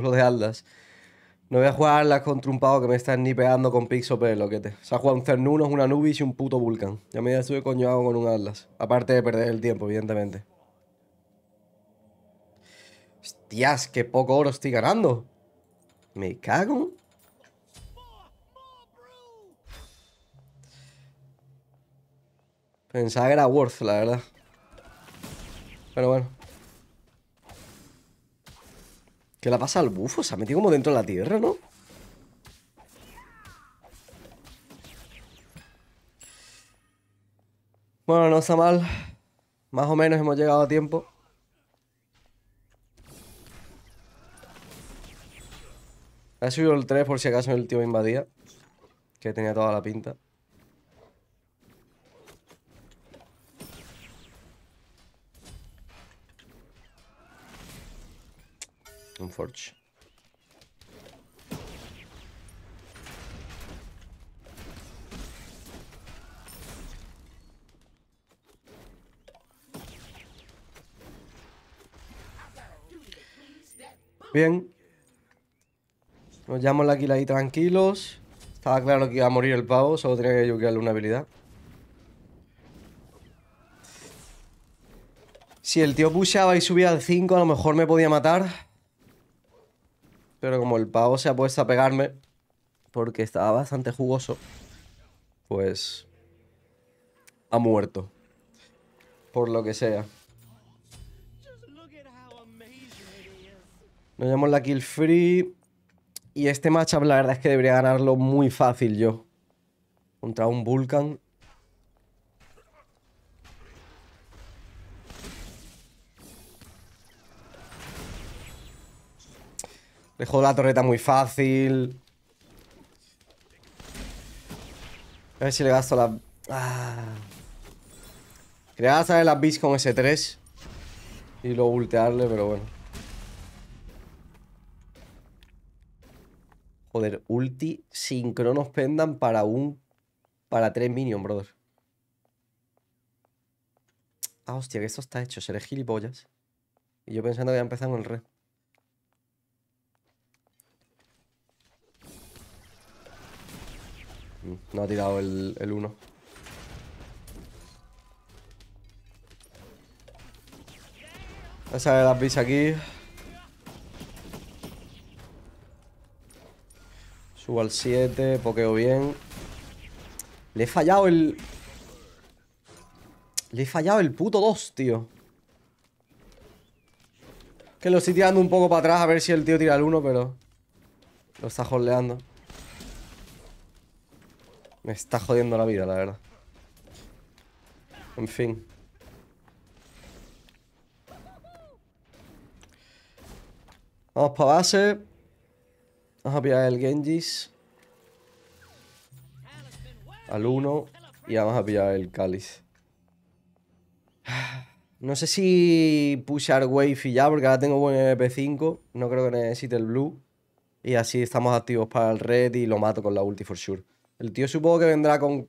lo de aldas. No voy a jugar jugarlas contra un pavo que me está pegando con que te... O sea, jugado un Cernunos, una Nubis y un puto Vulcan. Ya me estuve estuve con un Atlas. Aparte de perder el tiempo, evidentemente. Hostias, Que poco oro estoy ganando. Me cago. Pensaba que era worth, la verdad. Pero bueno. ¿Qué la pasa al bufo? Se ha metido como dentro de la tierra, ¿no? Bueno, no está mal. Más o menos hemos llegado a tiempo. He subido el 3 por si acaso el tío me invadía. Que tenía toda la pinta. forge Bien. Nos llamamos la kill ahí tranquilos. Estaba claro que iba a morir el pavo, solo tenía que yo una habilidad. Si el tío pushaba y subía al 5, a lo mejor me podía matar. Pero como el pavo se ha puesto a pegarme, porque estaba bastante jugoso, pues ha muerto. Por lo que sea. Nos llamamos la kill free. Y este matchup la verdad es que debería ganarlo muy fácil yo. Contra un Vulcan. Dejó la torreta muy fácil. A ver si le gasto la... Ah. Quería gastar las bis con S3. Y luego ultearle, pero bueno. Joder, ulti sincronos pendan para un... Para tres minions, brother. Ah, hostia, que esto está hecho. Seré gilipollas. Y yo pensando que ya empezar con el red. No ha tirado el 1. Voy a ver las bis aquí. Subo al 7, pokeo bien. Le he fallado el... Le he fallado el puto 2, tío. Que lo estoy tirando un poco para atrás a ver si el tío tira el 1, pero... Lo está jolleando. Me está jodiendo la vida, la verdad. En fin. Vamos para base. Vamos a pillar el Genjis. Al 1. Y vamos a pillar el Cáliz. No sé si pushar Wave y ya, porque ahora tengo buen MP5. No creo que necesite el Blue. Y así estamos activos para el Red y lo mato con la ulti for sure. El tío supongo que vendrá con...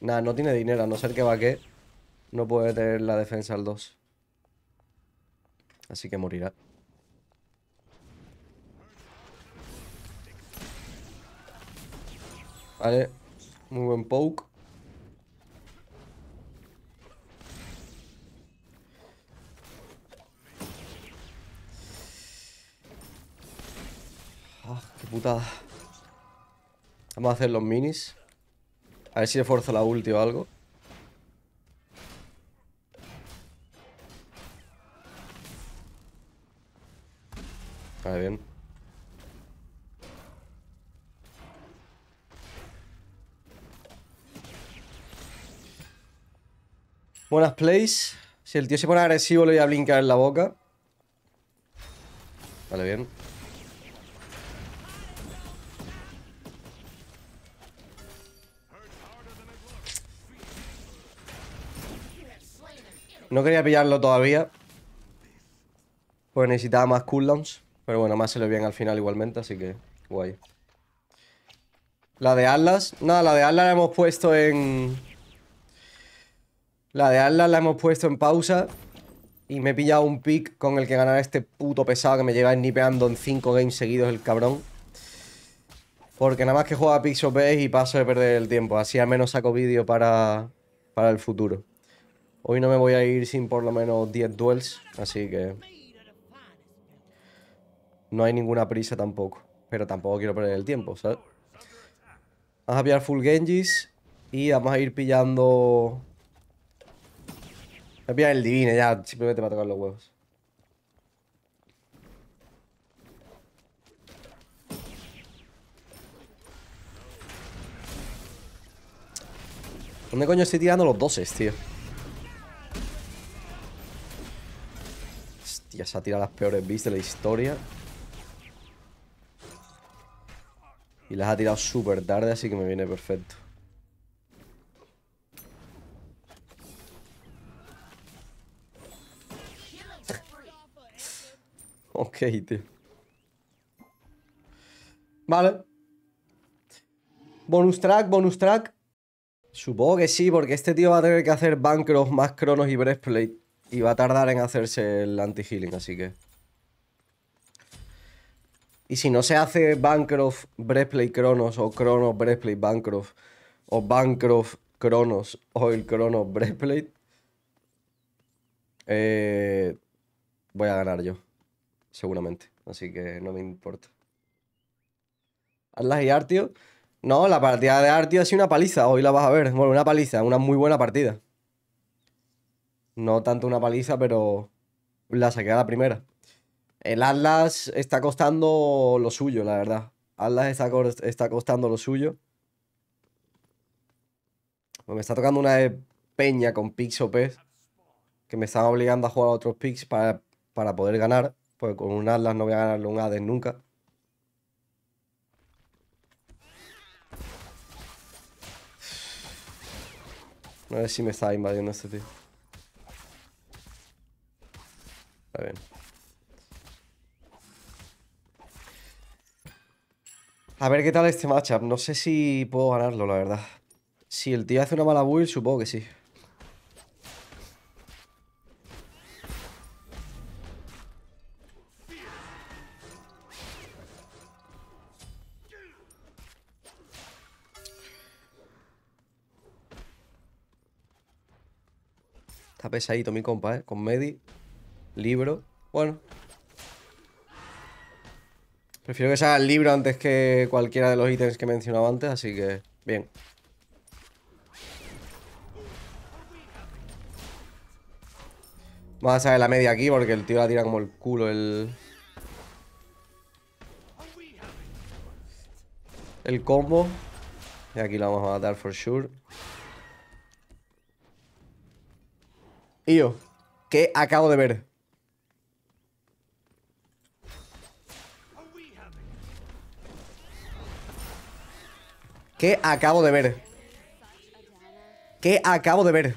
Nah, no tiene dinero, a no ser que va que no puede tener la defensa al 2. Así que morirá. Vale, muy buen poke. Ah, qué putada. Vamos a hacer los minis. A ver si le forzo la ulti o algo. Vale, bien. Buenas plays. Si el tío se pone agresivo, le voy a brincar en la boca. Vale, bien. No quería pillarlo todavía. Pues necesitaba más cooldowns. Pero bueno, más se lo viene al final igualmente, así que guay. La de Atlas. Nada, la de Atlas la hemos puesto en... La de Atlas la hemos puesto en pausa. Y me he pillado un pick con el que ganar este puto pesado que me lleva snipeando en 5 games seguidos el cabrón. Porque nada más que juega a Pixel y paso de perder el tiempo. Así al menos saco vídeo para, para el futuro. Hoy no me voy a ir sin por lo menos 10 duels, así que... No hay ninguna prisa tampoco, pero tampoco quiero perder el tiempo, ¿sabes? Vamos a pillar full Genjis y vamos a ir pillando... Voy a pillar el Divine ya, simplemente para tocar los huevos. ¿Dónde coño estoy tirando los doses, tío? Ya se ha tirado las peores bis de la historia. Y las ha tirado súper tarde, así que me viene perfecto. ok, tío. Vale. Bonus track, bonus track. Supongo que sí, porque este tío va a tener que hacer Bancroft, más Cronos y Breastplate. Y va a tardar en hacerse el anti-healing, así que... Y si no se hace Bancroft, Breastplate, Cronos, o Cronos, Breastplate, Bancroft, o Bancroft, Cronos, o el Cronos, Breastplate, eh, voy a ganar yo, seguramente. Así que no me importa. Atlas y Artio. No, la partida de Artio ha sido una paliza, hoy la vas a ver. Bueno, una paliza, una muy buena partida. No tanto una paliza, pero la saqué a la primera. El Atlas está costando lo suyo, la verdad. Atlas está, está costando lo suyo. Pues me está tocando una peña con o pez que me estaba obligando a jugar a otros Pix para, poder ganar. Porque con un Atlas no voy a ganarle un Hades nunca. No sé si me está invadiendo este tío. A ver qué tal este matchup. No sé si puedo ganarlo, la verdad. Si el tío hace una mala build, supongo que sí. Está pesadito mi compa, ¿eh? Con Medi. Libro. Bueno. Prefiero que sea el libro antes que cualquiera de los ítems que he mencionado antes, así que... Bien. Vamos a saber la media aquí porque el tío la tira como el culo el... El combo. Y aquí lo vamos a matar for sure. Y yo, ¿qué acabo de ver? ¿Qué acabo de ver? ¿Qué acabo de ver?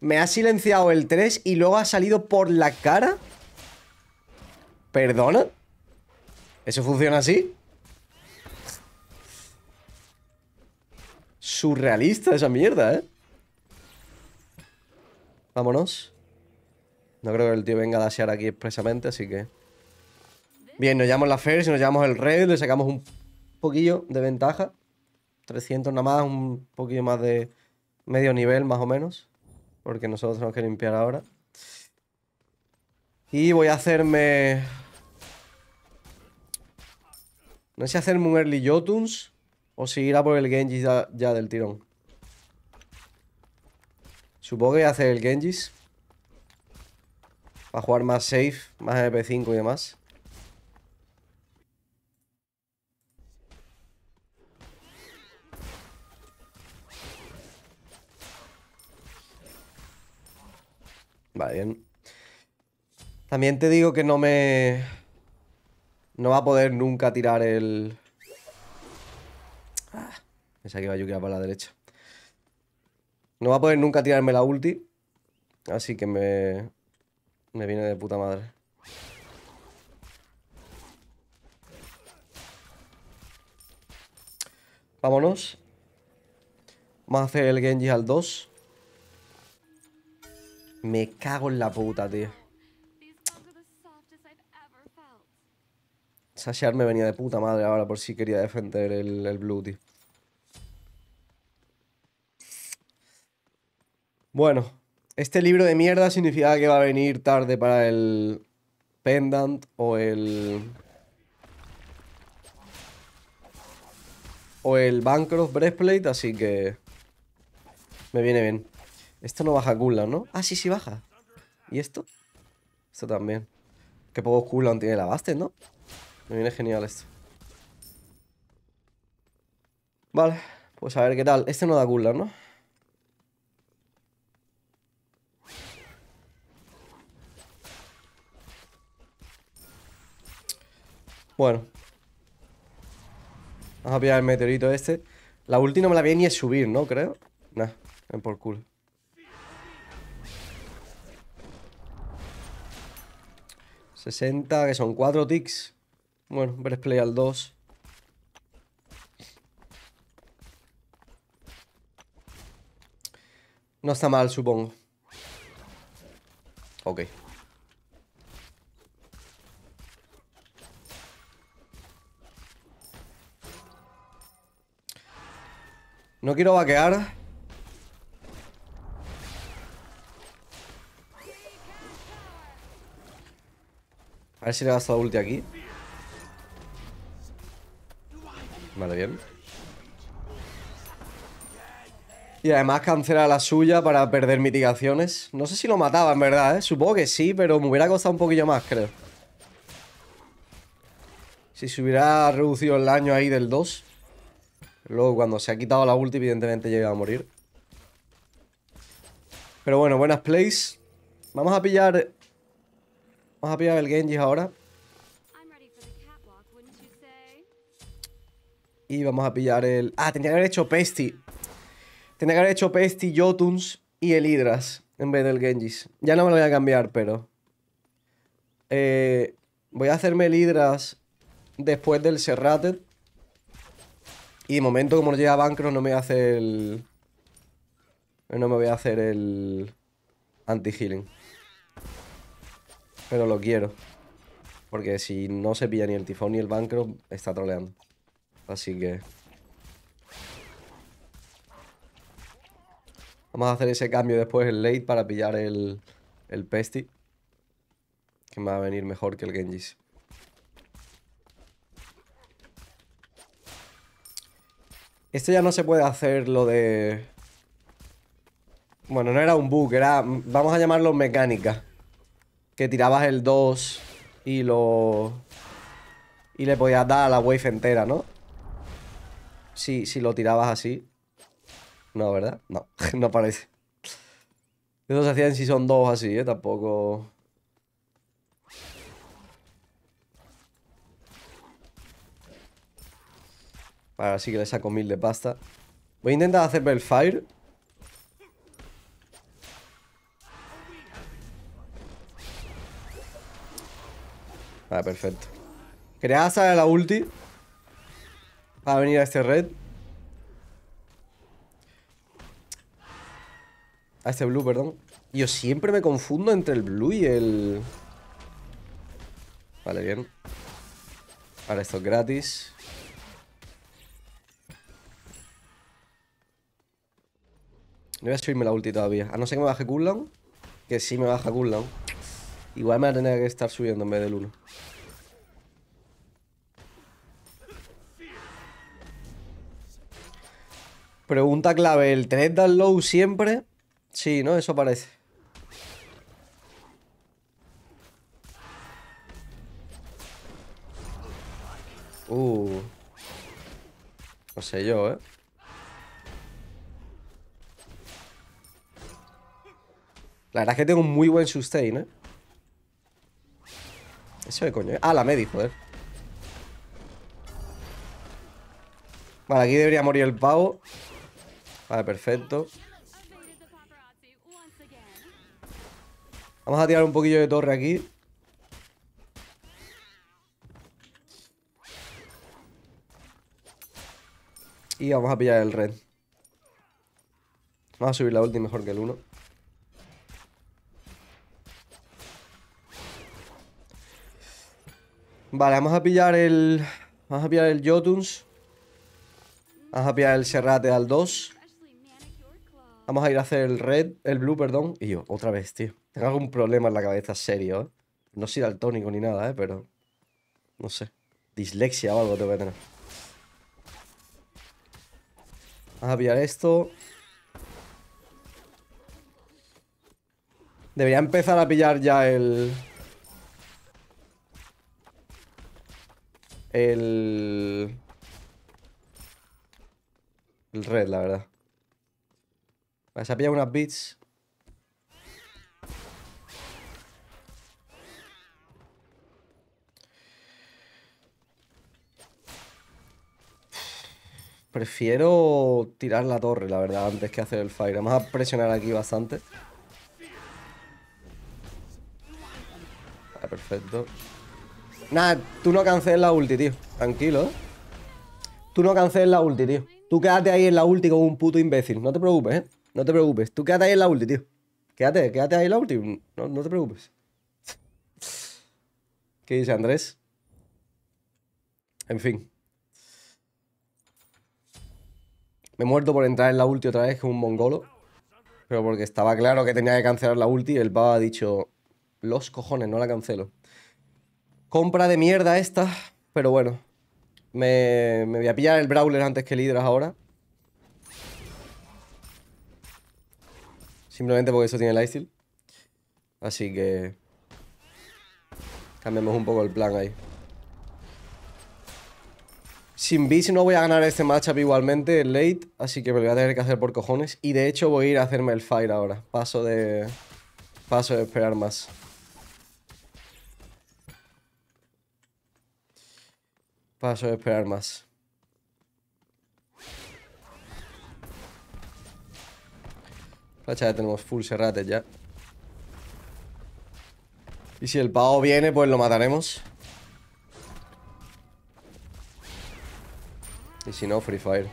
Me ha silenciado el 3 y luego ha salido por la cara. ¿Perdona? ¿Eso funciona así? Surrealista esa mierda, ¿eh? Vámonos. No creo que el tío venga a dasear aquí expresamente, así que... Bien, nos llamamos la fer si nos llamamos el Red, le sacamos un poquillo de ventaja. 300 nada más, un poquillo más de medio nivel más o menos, porque nosotros tenemos que limpiar ahora. Y voy a hacerme... No sé si hacerme un early Jotuns o si ir a por el Genji ya, del tirón. Supongo que voy a hacer el Genjis. Para jugar más safe, más MP5 y demás. Vale, bien. También te digo que no me... No va a poder nunca tirar el... Ah, que iba a lluviar para la derecha. No va a poder nunca tirarme la ulti. Así que me... Me viene de puta madre. Vámonos. Vamos a hacer el Genji al 2. Me cago en la puta, tío. Sashar me venía de puta madre ahora por si quería defender el, el blue, tío. Bueno, este libro de mierda significa que va a venir tarde para el pendant o el... O el Bancroft Breastplate, así que... Me viene bien. Esto no baja ¿no? Ah, sí, sí baja. ¿Y esto? Esto también. Qué poco cooldown tiene la Bastet, ¿no? Me viene genial esto. Vale, pues a ver qué tal. Este no da cooldown, ¿no? Bueno. Vamos a pillar el meteorito este. La última no me la viene a ni a subir, ¿no? Creo. Nah, en por culo. 60, que son 4 ticks. Bueno, breastplay al 2. No está mal, supongo. Ok. No quiero vaquear. A ver si le he gastado ulti aquí. Vale, bien. Y además cancela la suya para perder mitigaciones. No sé si lo mataba, en verdad, ¿eh? Supongo que sí, pero me hubiera costado un poquillo más, creo. Si se hubiera reducido el daño ahí del 2. Luego, cuando se ha quitado la ulti, evidentemente llega a morir. Pero bueno, buenas plays. Vamos a pillar Vamos a pillar el Genji ahora. Y vamos a pillar el... Ah, tenía que haber hecho Pesty. Tenía que haber hecho Pesty, Jotuns y el Hydras en vez del Genjis. Ya no me lo voy a cambiar, pero... Eh, voy a hacerme el Hydras después del Serrated. Y de momento, como no llega Bancro, no me voy a hacer el... No me voy a hacer el... Anti-healing. Pero lo quiero. Porque si no se pilla ni el tifón ni el bancro, está troleando. Así que... Vamos a hacer ese cambio después el late para pillar el, el Pesti. Que me va a venir mejor que el Genjis. Esto ya no se puede hacer lo de... Bueno, no era un bug, era... Vamos a llamarlo mecánica que tirabas el 2 y lo... Y le podías dar a la wave entera, ¿no? Si, lo tirabas así. No, ¿verdad? No, no parece. Eso se hacía en Season 2 así, ¿eh? Tampoco... Ahora sí que le saco mil de pasta. Voy a intentar hacer fire. Vale, ah, perfecto. Quería hacer la ulti. Para venir a este red. A este blue, perdón. Yo siempre me confundo entre el blue y el... Vale, bien. Vale, esto es gratis. No voy a subirme la ulti todavía. A no ser que me baje cooldown. Que sí me baja cooldown. Igual me va a tener que estar subiendo en vez del 1. Pregunta clave, ¿el 3 download low siempre? Sí, ¿no? Eso parece. Uh. No sé yo, ¿eh? La verdad es que tengo un muy buen sustain, ¿eh? Eso de coño, ¿eh? Ah, la medi, joder. Vale, aquí debería morir el pavo. Vale, perfecto. Vamos a tirar un poquillo de torre aquí. Y vamos a pillar el red. Vamos a subir la ulti mejor que el 1. Vale, vamos a pillar el... Vamos a pillar el Jotuns. Vamos a pillar el Serrate al 2. Vamos a ir a hacer el red, el blue, perdón. Y yo, otra vez, tío. Tengo algún problema en la cabeza, serio, ¿eh? No el tónico ni nada, ¿eh? Pero... No sé. Dislexia o algo voy a tener. Vamos a pillar esto. Debería empezar a pillar ya el... El... El red, la verdad. Vale, se pues ha pillado unas bits. Prefiero tirar la torre, la verdad, antes que hacer el fire. Vamos a presionar aquí bastante. Vale, perfecto. Nada, tú no canceles la ulti, tío. Tranquilo, ¿eh? Tú no canceles la ulti, tío. Tú quédate ahí en la ulti como un puto imbécil. No te preocupes, ¿eh? No te preocupes. Tú quédate ahí en la ulti, tío. Quédate, quédate ahí en la ulti. No, te preocupes. ¿Qué dice Andrés? En fin. Me he muerto por entrar en la ulti otra vez con un mongolo. Pero porque estaba claro que tenía que cancelar la ulti el pavo ha dicho... Los cojones, no la cancelo. Compra de mierda esta, pero bueno. Me, voy a pillar el Brawler antes que el hidras ahora. Simplemente porque eso tiene lifesteal. Así que... Cambiamos un poco el plan ahí. Sin Beast no voy a ganar este matchup igualmente late, así que me voy a tener que hacer por cojones. Y de hecho voy a ir a hacerme el fire ahora. Paso de... Paso de esperar más. Paso de esperar más. la pues ya tenemos full Serrate ya. Y si el pavo viene, pues lo mataremos. Y si no, Free Fire.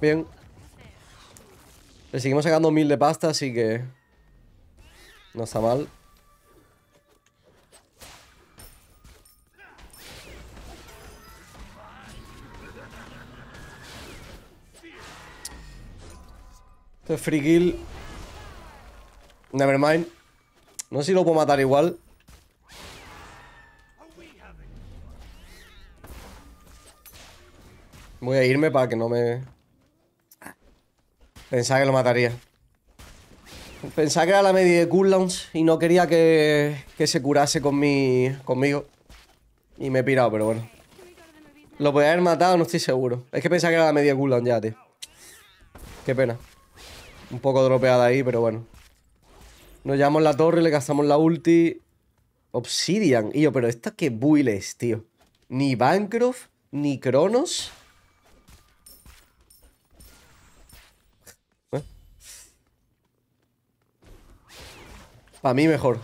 Bien. Le seguimos sacando mil de pasta, así que... No está mal. free kill. Nevermind. No sé si lo puedo matar igual. Voy a irme para que no me... Pensaba que lo mataría. Pensaba que era la media de cooldowns y no quería que, que se curase con mi, conmigo. Y me he pirado, pero bueno. Lo podía haber matado, no estoy seguro. Es que pensaba que era la media cooldown ya, tío. Qué pena. Un poco dropeada ahí, pero bueno. Nos llevamos la torre, le gastamos la ulti. Obsidian. Y yo, pero esta qué builes, tío. Ni Bancroft, ni Cronos. ¿Eh? Para mí mejor.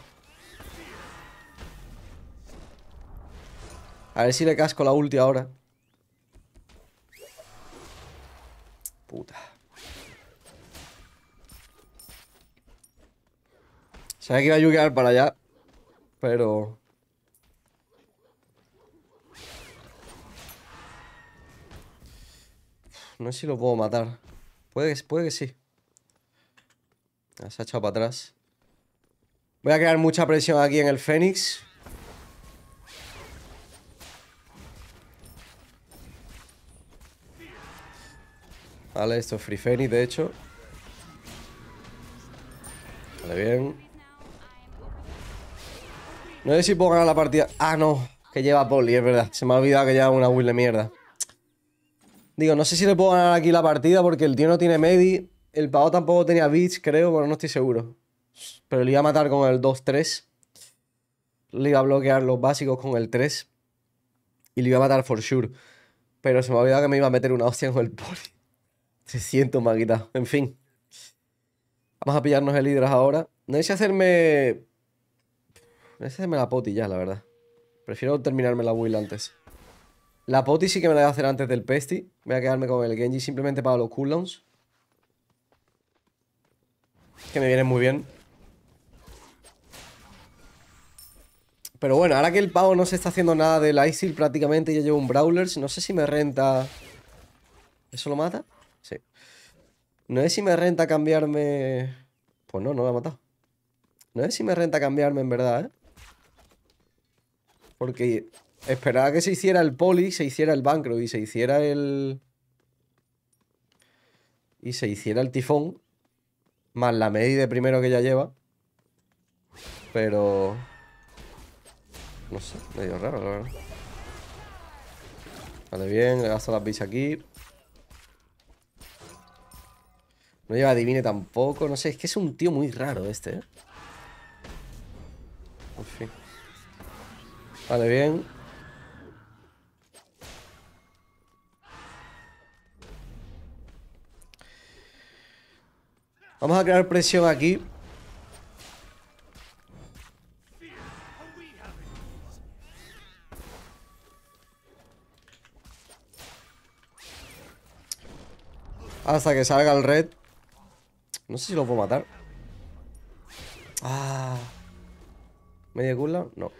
A ver si le casco la ulti ahora. Puta. Sabía que iba a llover para allá, pero... No sé si lo puedo matar. Puede que, puede sí. Se ha echado para atrás. Voy a crear mucha presión aquí en el Fénix. Vale, esto es Free Fénix, de hecho. Vale, bien. No sé si puedo ganar la partida. Ah, no. Que lleva poli, es verdad. Se me ha olvidado que lleva una will de mierda. Digo, no sé si le puedo ganar aquí la partida porque el tío no tiene medi. El pavo tampoco tenía beach, creo. Bueno, no estoy seguro. Pero le iba a matar con el 2-3. Le iba a bloquear los básicos con el 3. Y le iba a matar for sure. Pero se me ha olvidado que me iba a meter una hostia con el poli. Se me ha quitado. En fin. Vamos a pillarnos el hidras ahora. No sé si hacerme ese me la poti ya, la verdad. Prefiero terminarme la build antes. La poti sí que me la voy a hacer antes del Pesti. Voy a quedarme con el Genji simplemente para los cooldowns. Que me viene muy bien. Pero bueno, ahora que el pavo no se está haciendo nada del Ice prácticamente, ya llevo un brawler, No sé si me renta... ¿Eso lo mata? Sí. No sé si me renta cambiarme... Pues no, no lo ha matado. No sé si me renta cambiarme en verdad, ¿eh? Porque esperaba que se hiciera el poli, se hiciera el bancro y se hiciera el... Y se hiciera el tifón. Más la medida de primero que ya lleva. Pero... No sé, medio raro, la verdad. Vale, bien, le gasto las bis aquí. No lleva adivine tampoco, no sé, es que es un tío muy raro este, ¿eh? En fin. Vale, bien. Vamos a crear presión aquí. Hasta que salga el red. No sé si lo puedo matar. Ah. ¿Media culo No.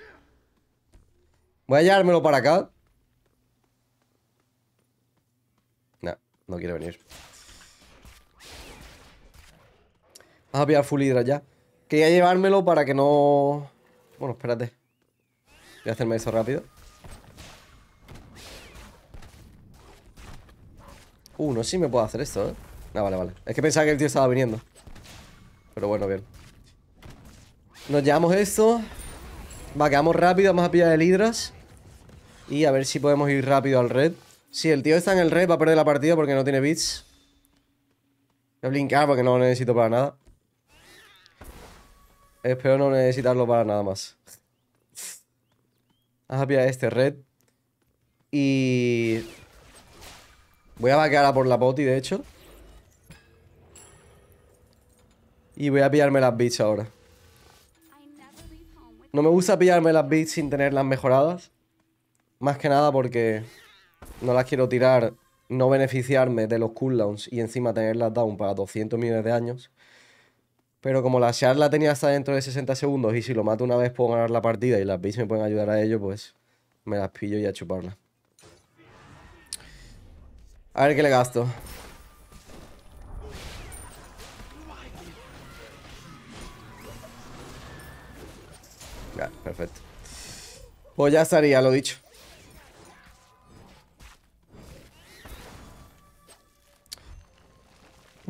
Voy a llevármelo para acá. No, no quiere venir. Vamos a pillar full hidra ya. Quería llevármelo para que no... Bueno, espérate. Voy a hacerme eso rápido. Uh, no sé si me puedo hacer esto, ¿eh? No, ah, vale, vale. Es que pensaba que el tío estaba viniendo. Pero bueno, bien. Nos llevamos esto. Va, quedamos rápido. Vamos a pillar el hidras. Y a ver si podemos ir rápido al red. Si el tío está en el red, va a perder la partida porque no tiene bits. Voy a blinkar porque no lo necesito para nada. Espero no necesitarlo para nada más. Vamos a pillar este red. Y... Voy a vaquear a por la poti, de hecho. Y voy a pillarme las bits ahora. No me gusta pillarme las bits sin tenerlas mejoradas. Más que nada porque no las quiero tirar, no beneficiarme de los cooldowns y encima tenerlas down para 200 millones de años. Pero como la Shard la tenía hasta dentro de 60 segundos y si lo mato una vez puedo ganar la partida y las bits me pueden ayudar a ello, pues me las pillo y a chuparla. A ver qué le gasto. Ya, perfecto. Pues ya estaría, lo dicho.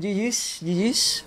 Gigi's, Gigi's.